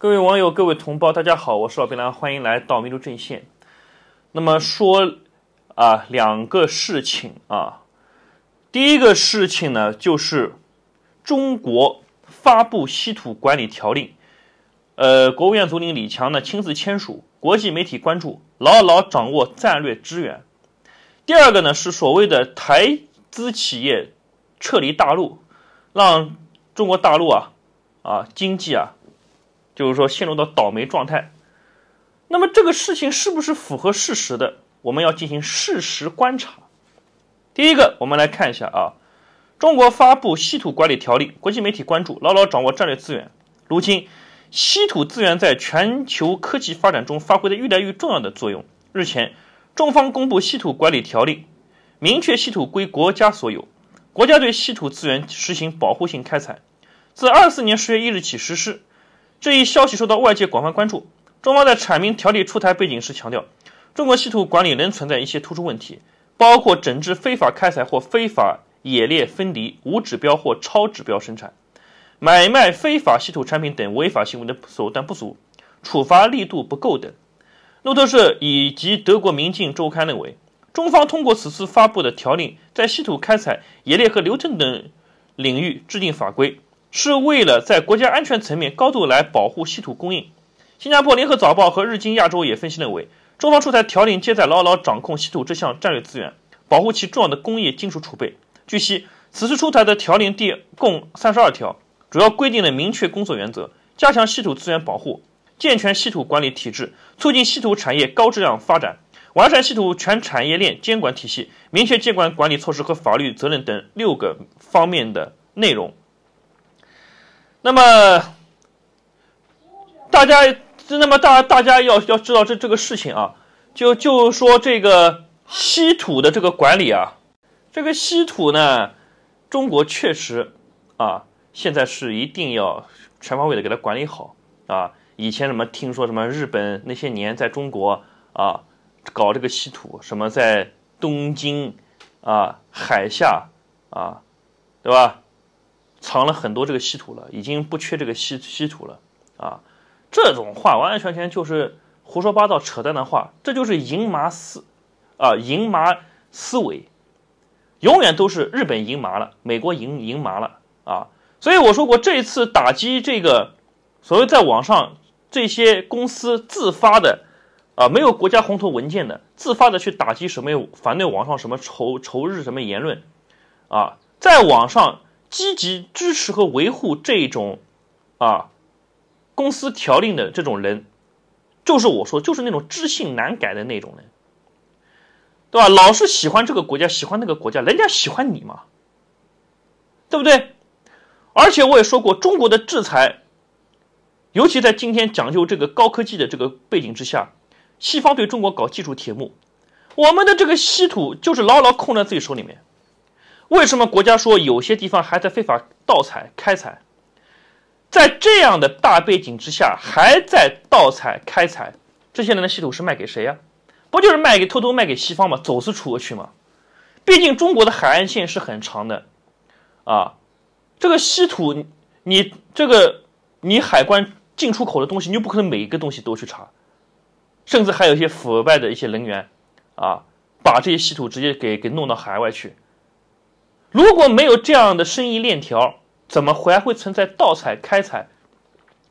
各位网友，各位同胞，大家好，我是老边榔，欢迎来到民族阵线。那么说啊，两个事情啊，第一个事情呢，就是中国发布稀土管理条例，呃，国务院总理李强呢亲自签署，国际媒体关注，牢牢掌握战略资源。第二个呢，是所谓的台资企业撤离大陆，让中国大陆啊啊经济啊。就是说陷入到倒霉状态，那么这个事情是不是符合事实的？我们要进行事实观察。第一个，我们来看一下啊，中国发布稀土管理条例，国际媒体关注，牢牢掌握战略资源。如今，稀土资源在全球科技发展中发挥的越来越重要的作用。日前，中方公布稀土管理条例，明确稀土归国家所有，国家对稀土资源实行保护性开采，自二四年十月一日起实施。这一消息受到外界广泛关注。中方在阐明条例出台背景时强调，中国稀土管理仍存在一些突出问题，包括整治非法开采或非法冶炼分离、无指标或超指标生产、买卖非法稀土产品等违法行为的手段不足、处罚力度不够等。路透社以及德国《明镜周刊》认为，中方通过此次发布的条令，在稀土开采、冶炼和流程等领域制定法规。是为了在国家安全层面高度来保护稀土供应。新加坡联合早报和日经亚洲也分析认为，中方出台条令，旨在牢牢掌控稀土这项战略资源，保护其重要的工业金属储备。据悉，此次出台的条令第共三十二条，主要规定了明确工作原则、加强稀土资源保护、健全稀土管理体制、促进稀土产业高质量发展、完善稀土全产业链监管体系、明确监管管理措施和法律责任等六个方面的内容。那么，大家，那么大大家要要知道这这个事情啊，就就说这个稀土的这个管理啊，这个稀土呢，中国确实啊，现在是一定要全方位的给它管理好啊。以前什么听说什么日本那些年在中国啊搞这个稀土，什么在东京啊海下啊，对吧？藏了很多这个稀土了，已经不缺这个稀稀土了啊！这种话完完全全就是胡说八道、扯淡的话，这就是银麻思啊，银麻思维，永远都是日本银麻了，美国银银麻了啊！所以我说过，这一次打击这个所谓在网上这些公司自发的啊，没有国家红头文件的自发的去打击什么反对网上什么仇仇日什么言论啊，在网上。积极支持和维护这种，啊，公司条令的这种人，就是我说，就是那种知性难改的那种人，对吧？老是喜欢这个国家，喜欢那个国家，人家喜欢你嘛，对不对？而且我也说过，中国的制裁，尤其在今天讲究这个高科技的这个背景之下，西方对中国搞技术铁幕，我们的这个稀土就是牢牢控在自己手里面。为什么国家说有些地方还在非法盗采开采？在这样的大背景之下，还在盗采开采，这些人的稀土是卖给谁呀？不就是卖给偷偷卖给西方嘛，走私出国去嘛？毕竟中国的海岸线是很长的，啊，这个稀土你这个你海关进出口的东西，你又不可能每一个东西都去查，甚至还有一些腐败的一些人员啊，把这些稀土直接给给弄到海外去。如果没有这样的生意链条，怎么还会存在盗采、开采、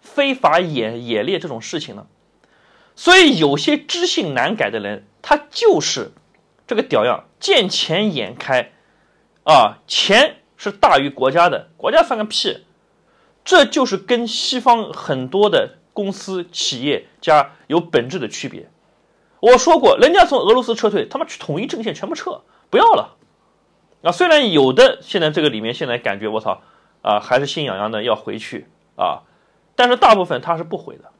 非法冶冶炼这种事情呢？所以有些知性难改的人，他就是这个屌样，见钱眼开啊！钱是大于国家的，国家算个屁！这就是跟西方很多的公司企业家有本质的区别。我说过，人家从俄罗斯撤退，他妈去统一阵线，全部撤，不要了。啊，虽然有的现在这个里面现在感觉我操啊，还是心痒痒的要回去啊，但是大部分他是不回的。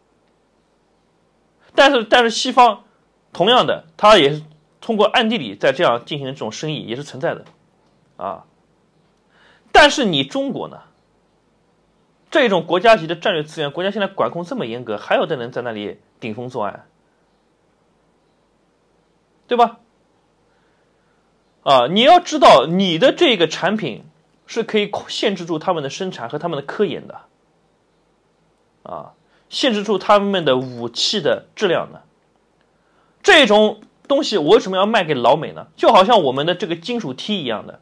但是但是西方，同样的他也是通过暗地里在这样进行这种生意也是存在的，啊，但是你中国呢？这种国家级的战略资源，国家现在管控这么严格，还有的人在那里顶风作案，对吧？啊，你要知道，你的这个产品是可以限制住他们的生产和他们的科研的，啊，限制住他们的武器的质量的。这种东西我为什么要卖给老美呢？就好像我们的这个金属梯一样的，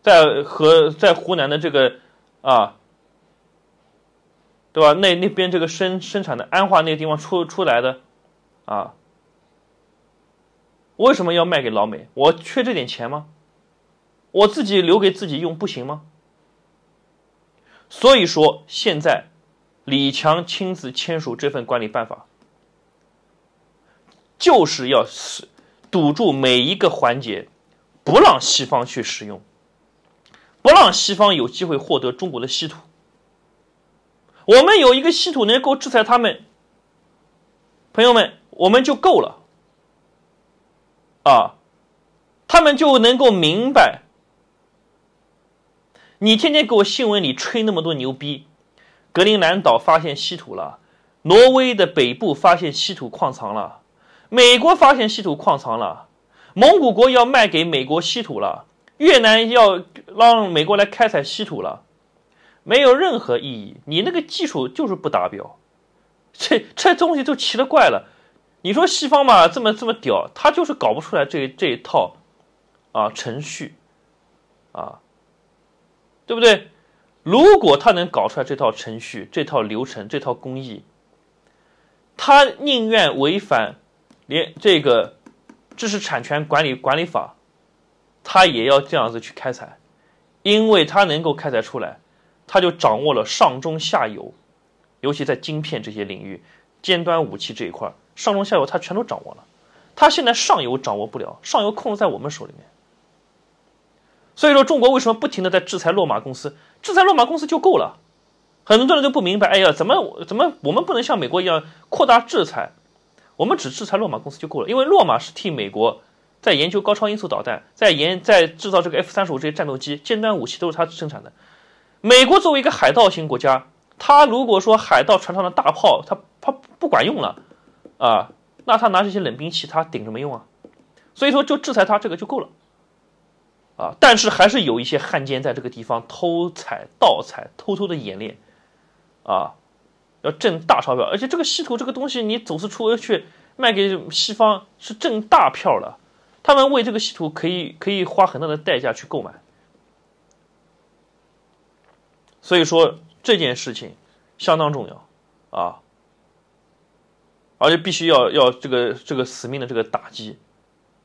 在和在湖南的这个啊，对吧？那那边这个生生产的安化那个地方出出来的，啊。为什么要卖给老美？我缺这点钱吗？我自己留给自己用不行吗？所以说，现在李强亲自签署这份管理办法，就是要堵住每一个环节，不让西方去使用，不让西方有机会获得中国的稀土。我们有一个稀土能够制裁他们，朋友们，我们就够了。啊，他们就能够明白，你天天给我新闻里吹那么多牛逼，格陵兰岛发现稀土了，挪威的北部发现稀土矿藏了，美国发现稀土矿藏了，蒙古国要卖给美国稀土了，越南要让美国来开采稀土了，没有任何意义，你那个技术就是不达标，这这东西就奇了怪了。你说西方嘛，这么这么屌，他就是搞不出来这这一套，啊程序，啊，对不对？如果他能搞出来这套程序、这套流程、这套工艺，他宁愿违反连这个知识产权管理管理法，他也要这样子去开采，因为他能够开采出来，他就掌握了上中下游，尤其在晶片这些领域、尖端武器这一块儿。上中下游他全都掌握了，他现在上游掌握不了，上游控制在我们手里面。所以说，中国为什么不停的在制裁洛马公司？制裁洛马公司就够了。很多人都不明白，哎呀，怎么怎么我们不能像美国一样扩大制裁？我们只制裁洛马公司就够了，因为洛马是替美国在研究高超音速导弹，在研在制造这个 F 三十五这些战斗机、尖端武器都是他生产的。美国作为一个海盗型国家，他如果说海盗船上的大炮，他他不管用了。啊，那他拿这些冷兵器，他顶什么用啊？所以说，就制裁他这个就够了。啊，但是还是有一些汉奸在这个地方偷采盗采，偷偷的演练，啊，要挣大钞票。而且这个稀土这个东西，你走私出去卖给西方，是挣大票了。他们为这个稀土可以可以花很大的代价去购买。所以说这件事情相当重要，啊。而且必须要要这个这个死命的这个打击，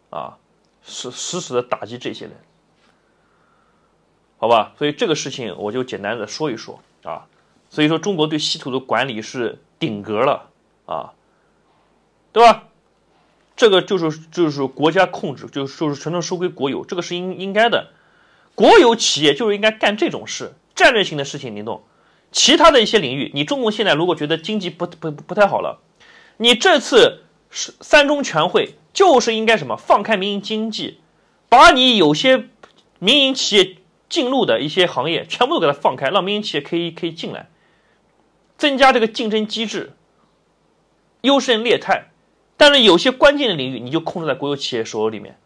啊，死死死的打击这些人，好吧？所以这个事情我就简单的说一说啊。所以说，中国对稀土的管理是顶格了啊，对吧？这个就是就是国家控制，就就是全都收归国有，这个是应应该的。国有企业就是应该干这种事，战略性的事情。你懂？其他的一些领域，你中国现在如果觉得经济不不不太好了。你这次是三中全会，就是应该什么放开民营经济，把你有些民营企业进入的一些行业全部都给它放开，让民营企业可以可以进来，增加这个竞争机制，优胜劣汰。但是有些关键的领域，你就控制在国有企业手里面，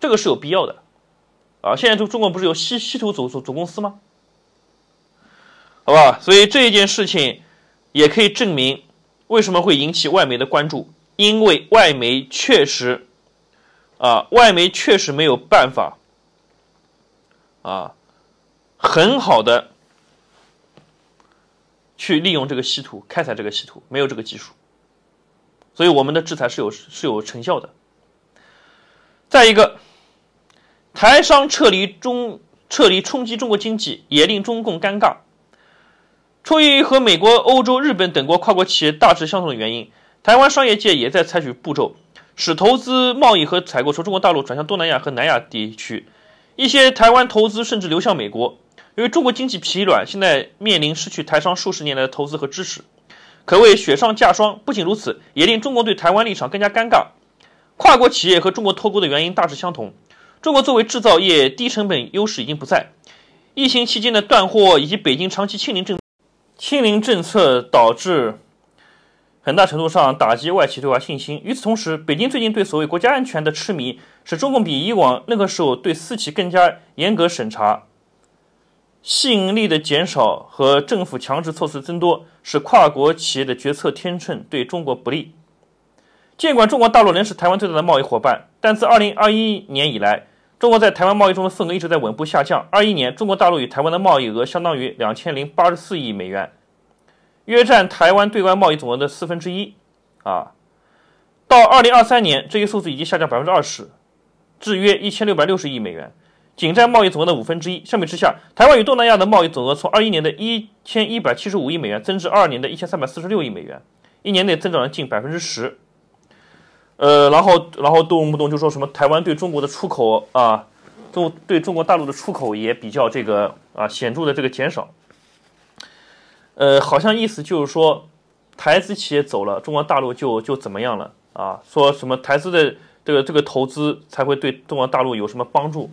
这个是有必要的啊。现在中中国不是有稀稀土总总公司吗？好吧，所以这一件事情也可以证明。为什么会引起外媒的关注？因为外媒确实，啊，外媒确实没有办法，啊，很好的去利用这个稀土开采这个稀土，没有这个技术，所以我们的制裁是有是有成效的。再一个，台商撤离中撤离冲击中国经济，也令中共尴尬。出于和美国、欧洲、日本等国跨国企业大致相同的原因，台湾商业界也在采取步骤，使投资、贸易和采购从中国大陆转向东南亚和南亚地区。一些台湾投资甚至流向美国，由于中国经济疲软，现在面临失去台商数十年来的投资和支持，可谓雪上加霜。不仅如此，也令中国对台湾立场更加尴尬。跨国企业和中国脱钩的原因大致相同，中国作为制造业低成本优势已经不在。疫情期间的断货以及北京长期清零政清零政策导致很大程度上打击外企对华信心。与此同时，北京最近对所谓国家安全的痴迷，使中共比以往那个时候对私企更加严格审查。吸引力的减少和政府强制措施增多，使跨国企业的决策天秤对中国不利。尽管中国大陆仍是台湾最大的贸易伙伴，但自2021年以来，中国在台湾贸易中的份额一直在稳步下降。二一年，中国大陆与台湾的贸易额相当于两千零八十四亿美元，约占台湾对外贸易总额的四分之一。啊，到二零二三年，这一数字已经下降百分之二十，至约一千六百六十亿美元，仅占贸易总额的五分之一。相比之下，台湾与东南亚的贸易总额从二一年的一千一百七十五亿美元增至二二年的一千三百四十六亿美元，一年内增长了近百分之十。呃，然后，然后动不动就说什么台湾对中国的出口啊，中对中国大陆的出口也比较这个啊显著的这个减少。呃，好像意思就是说台资企业走了，中国大陆就就怎么样了啊？说什么台资的这个这个投资才会对中国大陆有什么帮助？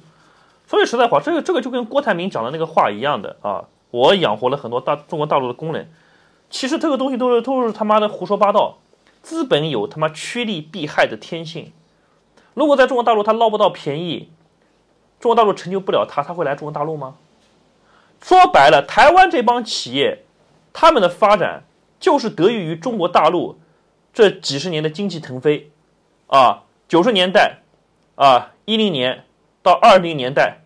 说句实在话，这个这个就跟郭台铭讲的那个话一样的啊，我养活了很多大中国大陆的工人，其实这个东西都是都是他妈的胡说八道。资本有他妈趋利避害的天性，如果在中国大陆他捞不到便宜，中国大陆成就不了他，他会来中国大陆吗？说白了，台湾这帮企业，他们的发展就是得益于中国大陆这几十年的经济腾飞，啊，九十年代，啊，一零年到二零年代，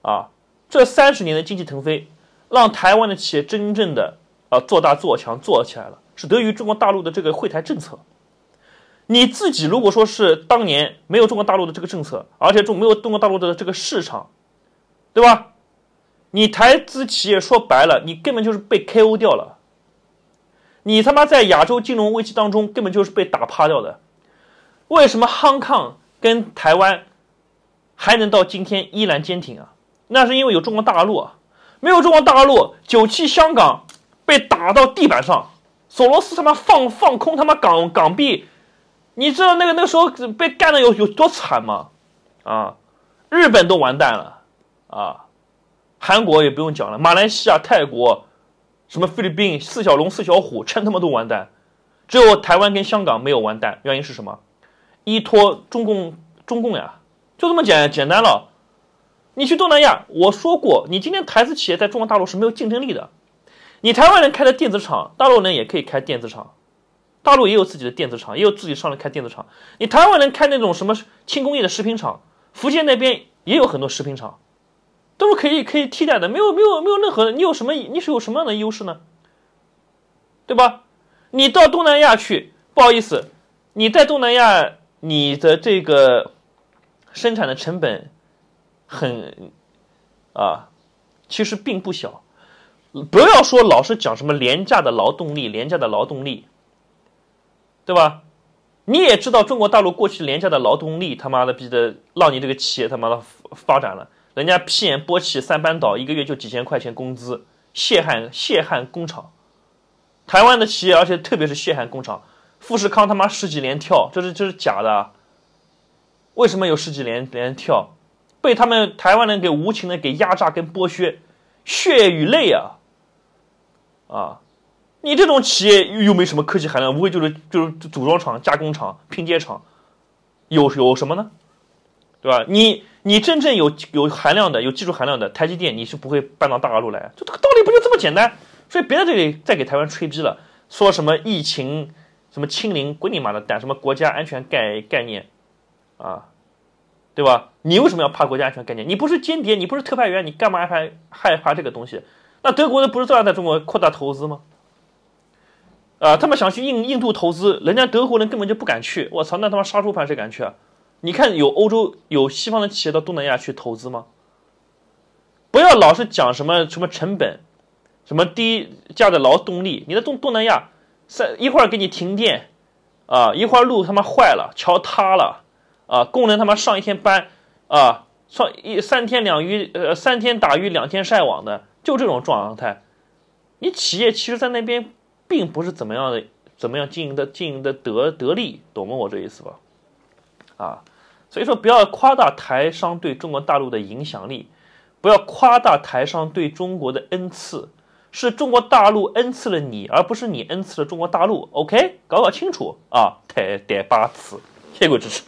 啊，这三十年的经济腾飞，让台湾的企业真正的啊做大做强做起来了。是得益于中国大陆的这个惠台政策。你自己如果说是当年没有中国大陆的这个政策，而且中没有中国大陆的这个市场，对吧？你台资企业说白了，你根本就是被 KO 掉了。你他妈在亚洲金融危机当中根本就是被打趴掉的。为什么 Hong Kong 跟台湾还能到今天依然坚挺啊？那是因为有中国大陆。啊。没有中国大陆，九七香港被打到地板上。索罗斯他妈放放空他妈港港币，你知道那个那个时候被干的有有多惨吗？啊，日本都完蛋了，啊，韩国也不用讲了，马来西亚、泰国，什么菲律宾、四小龙、四小虎，全他妈都完蛋，只有台湾跟香港没有完蛋，原因是什么？依托中共，中共呀，就这么简简单了。你去东南亚，我说过，你今天台资企业在中国大陆是没有竞争力的。你台湾人开的电子厂，大陆人也可以开电子厂，大陆也有自己的电子厂，也有自己上来开电子厂。你台湾人开那种什么轻工业的食品厂，福建那边也有很多食品厂，都是可以可以替代的，没有没有没有任何，你有什么你是有什么样的优势呢？对吧？你到东南亚去，不好意思，你在东南亚你的这个生产的成本很啊，其实并不小。不要说老是讲什么廉价的劳动力，廉价的劳动力，对吧？你也知道中国大陆过去廉价的劳动力，他妈的逼的让你这个企业他妈的发展了。人家屁眼剥起三班倒，一个月就几千块钱工资，血汗血汗工厂。台湾的企业，而且特别是血汗工厂，富士康他妈十几年跳，这是这是假的。为什么有十几年连跳？被他们台湾人给无情的给压榨跟剥削，血与泪啊！啊，你这种企业又又没什么科技含量，无非就是就是组装厂、加工厂、拼接厂，有有什么呢？对吧？你你真正有有含量的、有技术含量的台积电，你是不会搬到大陆来，就这个道理不就这么简单？所以别在这里再给台湾吹逼了，说什么疫情、什么清零、滚你妈的，蛋！什么国家安全概概念，啊，对吧？你为什么要怕国家安全概念？你不是间谍，你不是特派员，你干嘛还害怕这个东西？那德国人不是照样在中国扩大投资吗？啊，他们想去印印度投资，人家德国人根本就不敢去。我操，那他妈杀猪盘谁敢去？啊？你看有欧洲有西方的企业到东南亚去投资吗？不要老是讲什么什么成本，什么低价的劳动力。你的东东南亚，三一会儿给你停电，啊，一会儿路他妈坏了，桥塌了，啊，工人他妈上一天班，啊，上一三天两鱼，呃，三天打鱼两天晒网的。就这种状态，你企业其实，在那边并不是怎么样的，怎么样经营的，经营的得得利，懂吗？我这意思吧，啊，所以说不要夸大台商对中国大陆的影响力，不要夸大台商对中国的恩赐，是中国大陆恩赐了你，而不是你恩赐了中国大陆。OK，搞搞清楚啊，台台八次，谢谢各位支持。